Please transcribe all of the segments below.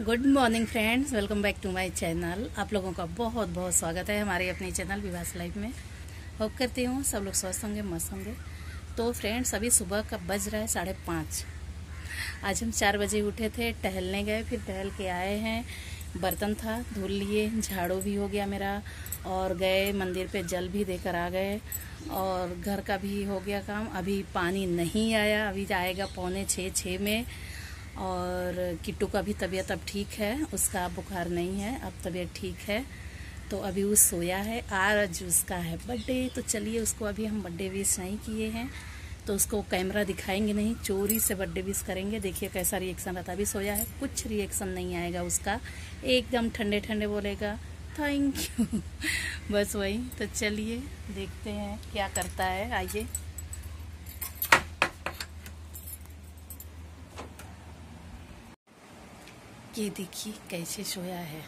good morning friends welcome back to my channel आप लोगों का बहुत बहुत स्वागत है हमारे अपने चैनल विवास लाइफ में होप करती हूँ सब लोग स्वस्थ होंगे मस्त होंगे तो फ्रेंड्स अभी सुबह का बज रहा है साढ़े पाँच आज हम चार बजे उठे थे टहलने गए फिर टहल के आए हैं बर्तन था धुल लिए झाड़ू भी हो गया मेरा और गए मंदिर पर जल भी देकर आ गए और घर का भी हो गया काम अभी पानी नहीं आया अभी आएगा पौने छः छः में और किट्टू का भी तबीयत अब ठीक है उसका बुखार नहीं है अब तबीयत ठीक है तो अभी वो सोया है आज उसका है बर्थडे तो चलिए उसको अभी हम बर्थडे विश नहीं किए हैं तो उसको कैमरा दिखाएंगे नहीं चोरी से बर्थडे विश करेंगे देखिए कैसा रिएक्शन रहता अभी सोया है कुछ रिएक्शन नहीं आएगा उसका एकदम ठंडे ठंडे बोलेगा थैंक यू बस वही तो चलिए देखते हैं क्या करता है आइए ये देखिए कैसे सोया है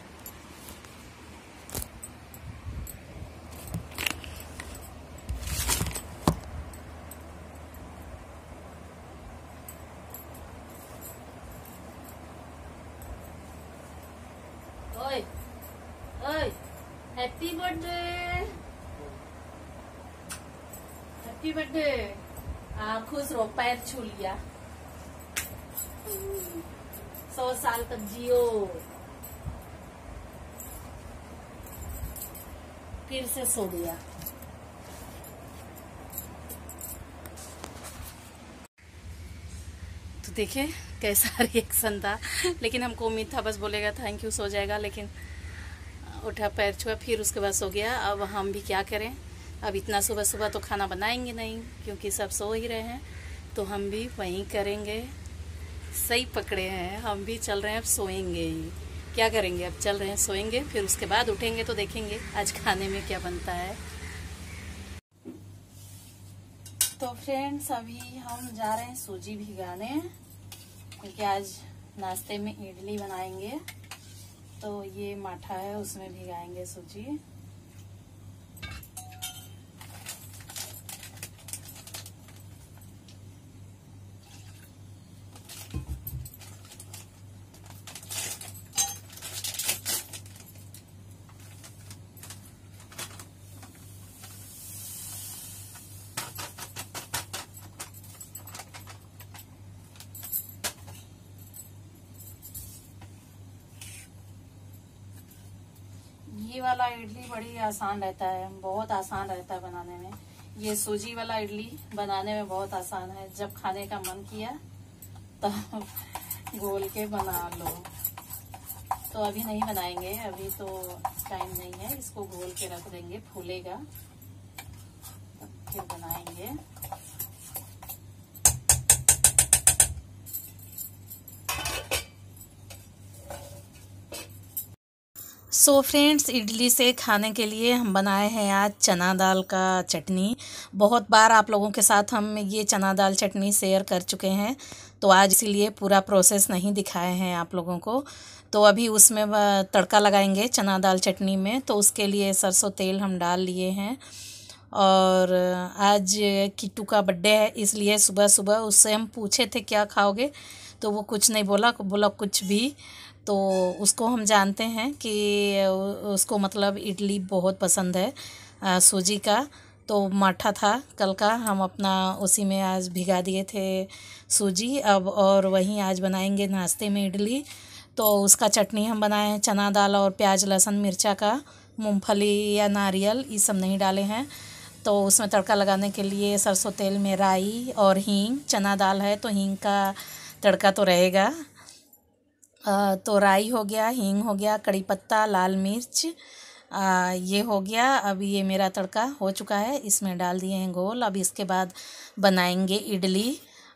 ओए, हैप्पी बर्थडे हैप्पी बर्थडे खुश रहो पैर छू लिया सौ साल तक जियो फिर से सो गया तो देखे कैसा रिएक्शन था लेकिन हमको उम्मीद था बस बोलेगा थैंक यू सो जाएगा लेकिन उठा पैर छुआ फिर उसके बाद सो गया अब हम भी क्या करें अब इतना सुबह सुबह तो खाना बनाएंगे नहीं क्योंकि सब सो ही रहे हैं तो हम भी वहीं करेंगे सही पकड़े हैं हम भी चल रहे हैं अब सोएंगे ही क्या करेंगे अब चल रहे हैं सोएंगे फिर उसके बाद उठेंगे तो देखेंगे आज खाने में क्या बनता है तो फ्रेंड्स अभी हम जा रहे हैं सूजी भिगाने क्योंकि आज नाश्ते में इडली बनाएंगे तो ये माठा है उसमें भिगाएंगे सूजी ये वाला इडली बड़ी आसान रहता है बहुत आसान रहता है बनाने में ये सूजी वाला इडली बनाने में बहुत आसान है जब खाने का मन किया तब गोल के बना लो तो अभी नहीं बनाएंगे अभी तो टाइम नहीं है इसको गोल के रख देंगे फूलेगा तो फिर बनाएंगे सो so फ्रेंड्स इडली से खाने के लिए हम बनाए हैं आज चना दाल का चटनी बहुत बार आप लोगों के साथ हम ये चना दाल चटनी शेयर कर चुके हैं तो आज इसीलिए पूरा प्रोसेस नहीं दिखाए हैं आप लोगों को तो अभी उसमें तड़का लगाएंगे चना दाल चटनी में तो उसके लिए सरसों तेल हम डाल लिए हैं और आज किट्टू का बर्थडे है इसलिए सुबह सुबह उससे हम पूछे थे क्या खाओगे तो वो कुछ नहीं बोला बोला कुछ भी तो उसको हम जानते हैं कि उसको मतलब इडली बहुत पसंद है सूजी का तो माठा था कल का हम अपना उसी में आज भिगा दिए थे सूजी अब और वहीं आज बनाएंगे नाश्ते में इडली तो उसका चटनी हम बनाए हैं चना दाल और प्याज लहसुन मिर्चा का मूंगफली या नारियल ये सब नहीं डाले हैं तो उसमें तड़का लगाने के लिए सरसों तेल में राई और हींग चना दाल है तो हींग का तड़का तो रहेगा तोराई हो गया हींग हो गया कड़ी पत्ता लाल मिर्च आ, ये हो गया अब ये मेरा तड़का हो चुका है इसमें डाल दिए हैं गोल अब इसके बाद बनाएंगे इडली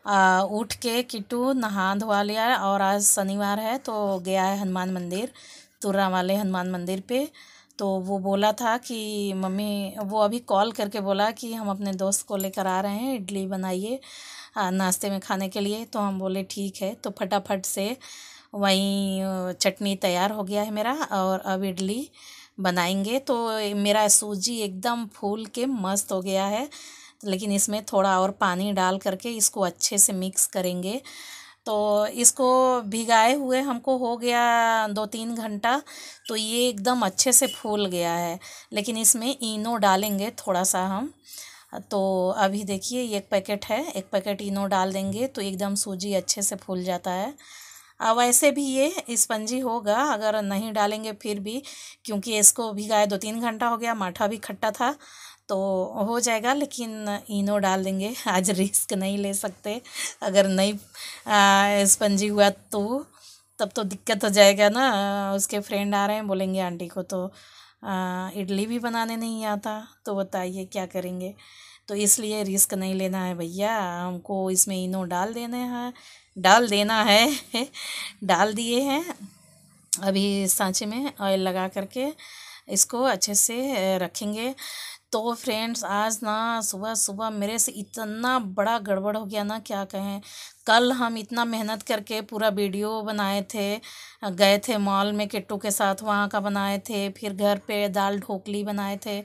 आ, उठ के किटू नहा धोवा लिया और आज शनिवार है तो गया है हनुमान मंदिर तुर्रा वाले हनुमान मंदिर पे तो वो बोला था कि मम्मी वो अभी कॉल करके बोला कि हम अपने दोस्त को लेकर आ रहे हैं इडली बनाइए नाश्ते में खाने के लिए तो हम बोले ठीक है तो फटाफट से वहीं चटनी तैयार हो गया है मेरा और अब इडली बनाएंगे तो मेरा सूजी एकदम फूल के मस्त हो गया है लेकिन इसमें थोड़ा और पानी डाल करके इसको अच्छे से मिक्स करेंगे तो इसको भिगाए हुए हमको हो गया दो तीन घंटा तो ये एकदम अच्छे से फूल गया है लेकिन इसमें इनो डालेंगे थोड़ा सा हम तो अभी देखिए एक पैकेट है एक पैकेट इनो डाल देंगे तो एकदम सूजी अच्छे से फूल जाता है वैसे भी ये स्पंजी होगा अगर नहीं डालेंगे फिर भी क्योंकि इसको भिगाए दो तीन घंटा हो गया माठा भी खट्टा था तो हो जाएगा लेकिन इनो डाल देंगे आज रिस्क नहीं ले सकते अगर नहीं स्पंजी हुआ तो तब तो दिक्कत हो जाएगा ना उसके फ्रेंड आ रहे हैं बोलेंगे आंटी को तो इडली भी बनाने नहीं आता तो बताइए क्या करेंगे तो इसलिए रिस्क नहीं लेना है भैया हमको इसमें इनो डाल देने हैं डाल देना है डाल दिए हैं अभी सांचे में ऑयल लगा करके इसको अच्छे से रखेंगे तो फ्रेंड्स आज ना सुबह सुबह मेरे से इतना बड़ा गड़बड़ हो गया ना क्या कहें कल हम इतना मेहनत करके पूरा वीडियो बनाए थे गए थे मॉल में किट्टू के साथ वहाँ का बनाए थे फिर घर पे दाल ढोकली बनाए थे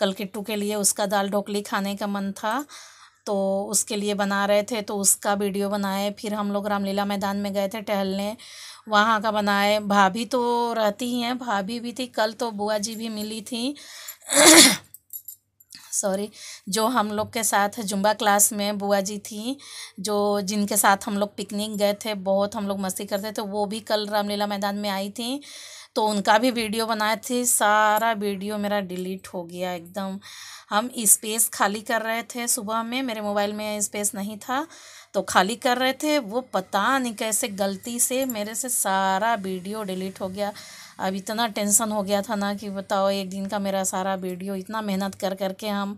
कल किट्टू के लिए उसका दाल ढोकली खाने का मन था तो उसके लिए बना रहे थे तो उसका वीडियो बनाए फिर हम लोग रामलीला मैदान में गए थे टहलने वहाँ का बनाए भाभी तो रहती ही हैं भाभी भी थी कल तो बुआ जी भी मिली थी सॉरी जो हम लोग के साथ जुम्बा क्लास में बुआ जी थी जो जिनके साथ हम लोग पिकनिक गए थे बहुत हम लोग मस्ती करते थे वो भी कल रामलीला मैदान में आई थी तो उनका भी वीडियो बनाए थे सारा वीडियो मेरा डिलीट हो गया एकदम हम स्पेस खाली कर रहे थे सुबह में मेरे मोबाइल में स्पेस नहीं था तो खाली कर रहे थे वो पता नहीं कैसे गलती से मेरे से सारा वीडियो डिलीट हो गया अब इतना टेंशन हो गया था ना कि बताओ एक दिन का मेरा सारा वीडियो इतना मेहनत कर कर के हम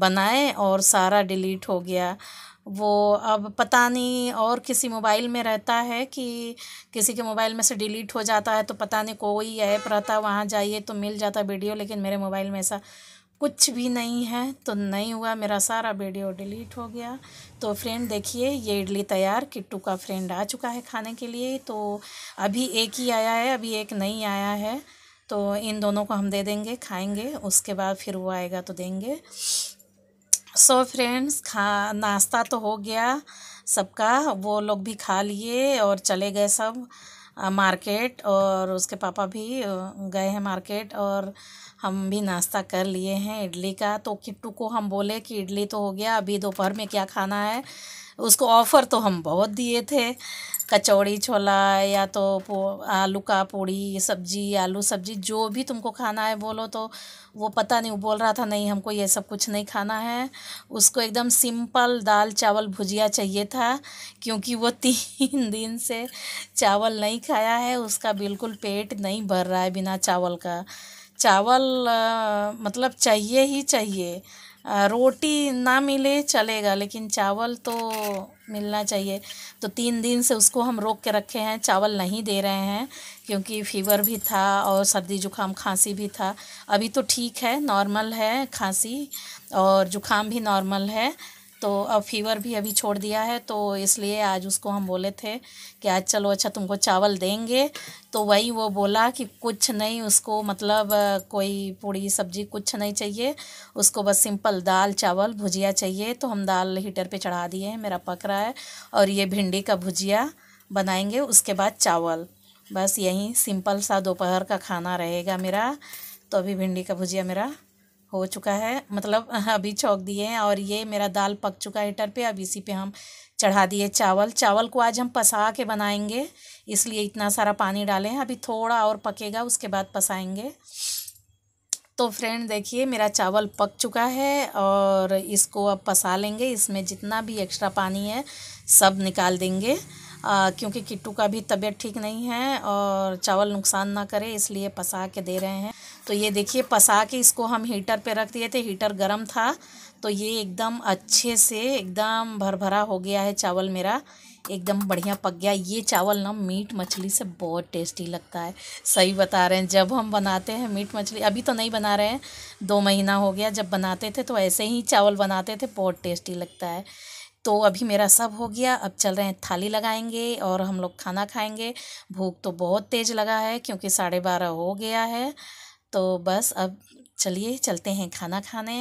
बनाए और सारा डिलीट हो गया वो अब पता नहीं और किसी मोबाइल में रहता है कि किसी के मोबाइल में से डिलीट हो जाता है तो पता नहीं कोई ऐप रहता वहाँ जाइए तो मिल जाता वीडियो लेकिन मेरे मोबाइल में ऐसा कुछ भी नहीं है तो नहीं हुआ मेरा सारा वीडियो डिलीट हो गया तो फ्रेंड देखिए ये इडली तैयार किट्टू का फ्रेंड आ चुका है खाने के लिए तो अभी एक ही आया है अभी एक नहीं आया है तो इन दोनों को हम दे देंगे खाएंगे उसके बाद फिर वो आएगा तो देंगे सो so फ्रेंड्स खा नाश्ता तो हो गया सबका वो लोग भी खा लिए और चले गए सब मार्केट और उसके पापा भी गए हैं मार्केट और हम भी नाश्ता कर लिए हैं इडली का तो किट्टू को हम बोले कि इडली तो हो गया अभी दोपहर में क्या खाना है उसको ऑफ़र तो हम बहुत दिए थे कचौड़ी छोला या तो आलू का पूड़ी सब्जी आलू सब्जी जो भी तुमको खाना है बोलो तो वो पता नहीं वो बोल रहा था नहीं हमको ये सब कुछ नहीं खाना है उसको एकदम सिंपल दाल चावल भुजिया चाहिए था क्योंकि वो तीन दिन से चावल नहीं खाया है उसका बिल्कुल पेट नहीं भर रहा है बिना चावल का चावल आ, मतलब चाहिए ही चाहिए रोटी ना मिले चलेगा लेकिन चावल तो मिलना चाहिए तो तीन दिन से उसको हम रोक के रखे हैं चावल नहीं दे रहे हैं क्योंकि फीवर भी था और सर्दी जुकाम खांसी भी था अभी तो ठीक है नॉर्मल है खांसी और जुकाम भी नॉर्मल है तो अब फीवर भी अभी छोड़ दिया है तो इसलिए आज उसको हम बोले थे कि आज चलो अच्छा तुमको चावल देंगे तो वही वो बोला कि कुछ नहीं उसको मतलब कोई पूड़ी सब्जी कुछ नहीं चाहिए उसको बस सिंपल दाल चावल भुजिया चाहिए तो हम दाल हीटर पे चढ़ा दिए हैं मेरा पक रहा है और ये भिंडी का भुजिया बनाएंगे उसके बाद चावल बस यही सिंपल सा दोपहर का खाना रहेगा मेरा तो अभी भिंडी का भुजिया मेरा हो चुका है मतलब अभी छोंक दिए हैं और ये मेरा दाल पक चुका है हीटर पे अब इसी पे हम चढ़ा दिए चावल चावल को आज हम पसा के बनाएंगे इसलिए इतना सारा पानी डाले हैं अभी थोड़ा और पकेगा उसके बाद पसाएंगे तो फ्रेंड देखिए मेरा चावल पक चुका है और इसको अब पसा लेंगे इसमें जितना भी एक्स्ट्रा पानी है सब निकाल देंगे आ, क्योंकि किट्टू का भी तबीयत ठीक नहीं है और चावल नुकसान ना करे इसलिए पसा के दे रहे हैं तो ये देखिए पसा के इसको हम हीटर पे रख दिए थे हीटर गरम था तो ये एकदम अच्छे से एकदम भरभरा हो गया है चावल मेरा एकदम बढ़िया पक गया ये चावल ना मीट मछली से बहुत टेस्टी लगता है सही बता रहे हैं जब हम बनाते हैं मीट मछली अभी तो नहीं बना रहे हैं दो महीना हो गया जब बनाते थे तो ऐसे ही चावल बनाते थे बहुत टेस्टी लगता है तो अभी मेरा सब हो गया अब चल रहे हैं थाली लगाएंगे और हम लोग खाना खाएंगे भूख तो बहुत तेज़ लगा है क्योंकि साढ़े बारह हो गया है तो बस अब चलिए चलते हैं खाना खाने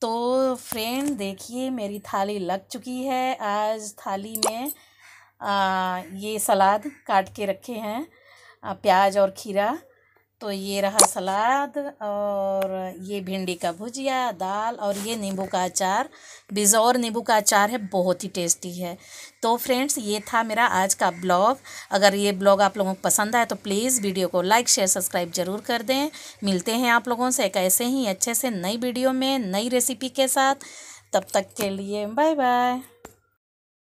तो फ्रेंड देखिए मेरी थाली लग चुकी है आज थाली में आ, ये सलाद काट के रखे हैं प्याज और खीरा तो ये रहा सलाद और ये भिंडी का भुजिया दाल और ये नींबू का अचार बिजौर नींबू का अचार है बहुत ही टेस्टी है तो फ्रेंड्स ये था मेरा आज का ब्लॉग अगर ये ब्लॉग आप लोगों को पसंद आए तो प्लीज़ वीडियो को लाइक शेयर सब्सक्राइब ज़रूर कर दें मिलते हैं आप लोगों से एक ऐसे ही अच्छे से नई वीडियो में नई रेसिपी के साथ तब तक के लिए बाय बाय